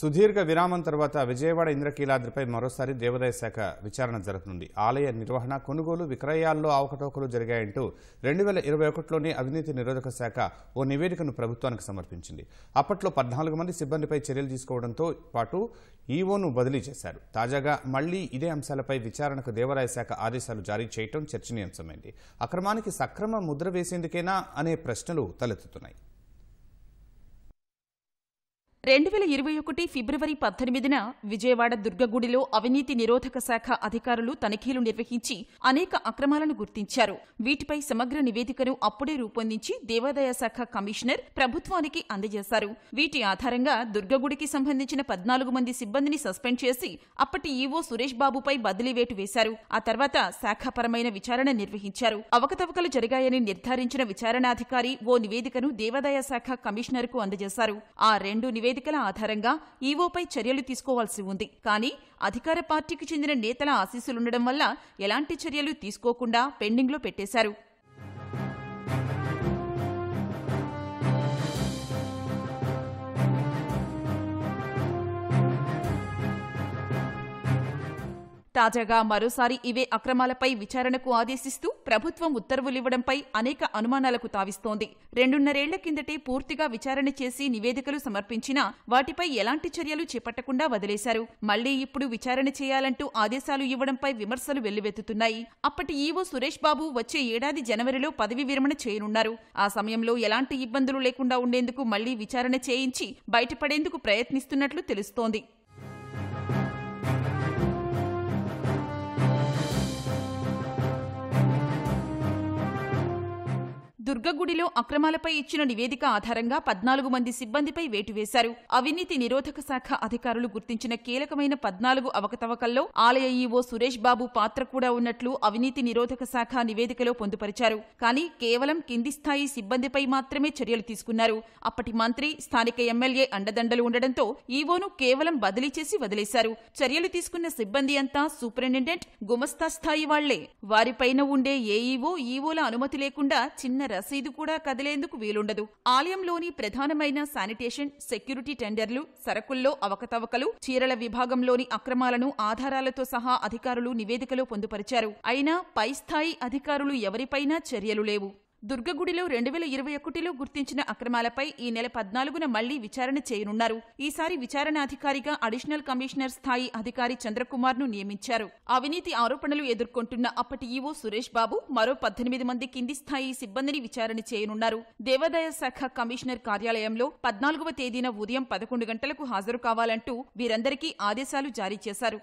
సుదీర్ఘ విరామం తర్వాత విజయవాడ ఇంద్రకీలాద్రిపై మరోసారి దేవాదాయ శాఖ విచారణ జరపనుంది ఆలయ నిర్వహణ కొనుగోలు విక్రయాల్లో అవకతవకలు జరిగాయంటూ రెండు వేల ఇరవై ఒకటిలోనే అవినీతి నిరోధక శాఖ ఓ నివేదికను ప్రభుత్వానికి సమర్పించింది అప్పట్లో పద్నాలుగు మంది సిబ్బందిపై చర్యలు తీసుకోవడంతో పాటు ఈవోను బదిలీ చేశారు తాజాగా మళ్లీ ఇదే అంశాలపై విచారణకు దేవాదాయ శాఖ ఆదేశాలు జారీ చేయడం చర్చనీయాంశమైంది అక్రమానికి సక్రమ ముద్ర వేసేందుకేనా అనే ప్రశ్నలు తలెత్తుతున్నాయి రెండు వేల ఇరవై ఒకటి ఫిబ్రవరి పద్దెనిమిదిన విజయవాడ దుర్గగుడిలో అవినీతి నిరోధక శాఖ అధికారులు తనిఖీలు నిర్వహించి అనేక అక్రమాలను గుర్తించారు వీటిపై సమగ్ర నివేదికను అప్పుడే రూపొందించి దేవాదాయ శాఖ కమిషనర్ ప్రభుత్వానికి అందజేశారు వీటి ఆధారంగా దుర్గగుడికి సంబంధించిన పద్నాలుగు మంది సిబ్బందిని సస్పెండ్ చేసి అప్పటి ఈవో సురేష్ బాబుపై బదిలీవేటు వేశారు ఆ తర్వాత శాఖపరమైన విచారణ నిర్వహించారు అవకతవకలు జరిగాయని నిర్ధారించిన విచారణాధికారి ఓ నివేదికను దేవాదాయ శాఖ కమిషనర్కు అందజేశారు ఆ రెండు నివేదికల ఆధారంగా ఈవోపై చర్యలు తీసుకోవాల్సి ఉంది కానీ అధికార పార్టీకి చెందిన నేతల ఆశీస్సులుండడం వల్ల ఎలాంటి చర్యలు తీసుకోకుండా పెండింగ్లో పెట్టేశారు తాజాగా మరోసారి ఇవే అక్రమాలపై విచారణకు ఆదేశిస్తూ ప్రభుత్వం ఉత్తర్వులివ్వడంపై అనేక అనుమానాలకు తావిస్తోంది రెండున్నరేళ్ల కిందటే పూర్తిగా విచారణ చేసి నివేదికలు సమర్పించినా వాటిపై ఎలాంటి చర్యలు చేపట్టకుండా వదిలేశారు మళ్లీ ఇప్పుడు విచారణ చేయాలంటూ ఆదేశాలు ఇవ్వడంపై విమర్శలు వెల్లువెత్తుతున్నాయి అప్పటి ఈవో సురేష్ బాబు వచ్చే ఏడాది జనవరిలో పదవి విరమణ చేయనున్నారు ఆ సమయంలో ఎలాంటి ఇబ్బందులు లేకుండా ఉండేందుకు మళ్లీ విచారణ చేయించి బయటపడేందుకు ప్రయత్నిస్తున్నట్లు తెలుస్తోంది దుర్గగుడిలో అక్రమాలపై ఇచ్చిన నివేదిక ఆధారంగా పద్నాలుగు మంది సిబ్బందిపై వేటు వేశారు అవినీతి నిరోధక శాఖ అధికారులు గుర్తించిన కీలకమైన పద్నాలుగు అవకతవకల్లో ఆలయ ఈవో సురేష్ బాబు పాత్ర కూడా ఉన్నట్లు అవినీతి నిరోధక శాఖ నివేదికలో పొందుపరిచారు కానీ కేవలం కింది స్థాయి సిబ్బందిపై మాత్రమే చర్యలు తీసుకున్నారు అప్పటి మంత్రి స్థానిక ఎమ్మెల్యే అండదండలు ఉండడంతో ఈవోను కేవలం బదిలీ చేసి వదిలేశారు చర్యలు తీసుకున్న సిబ్బంది అంతా సూపరింటెండెంట్ గుమస్తా స్థాయి వాళ్లే వారిపైన ఉండే ఏఈఓ ఈవోల అనుమతి లేకుండా చిన్న రస రసీదు కూడా కదిలేందుకు వీలుండదు ఆలయంలోని ప్రధానమైన శానిటేషన్ సెక్యూరిటీ టెండర్లు సరకుల్లో అవకతవకలు చీరల విభాగంలోని అక్రమాలను ఆధారాలతో సహా అధికారులు నివేదికలో పొందుపరిచారు అయినా పై స్థాయి అధికారులు ఎవరిపైనా చర్యలు లేవు దుర్గగుడిలో రెండు వేల ఇరవై ఒకటిలో గుర్తించిన అక్రమాలపై ఈ నెల పద్నాలుగున మళ్లీ విచారణ చేయనున్నారు ఈసారి విచారణాధికారిగా అడిషనల్ కమిషనర్ స్థాయి అధికారి చంద్రకుమార్ ను నియమించారు అవినీతి ఆరోపణలు ఎదుర్కొంటున్న అప్పటి ఈవో సురేష్ బాబు మరో పద్దెనిమిది మంది కింది స్థాయి సిబ్బందిని విచారణ చేయనున్నారు దేవాదాయ శాఖ కమిషనర్ కార్యాలయంలో పద్నాలుగవ తేదీన ఉదయం పదకొండు గంటలకు హాజరు కావాలంటూ వీరందరికీ ఆదేశాలు జారీ చేశారు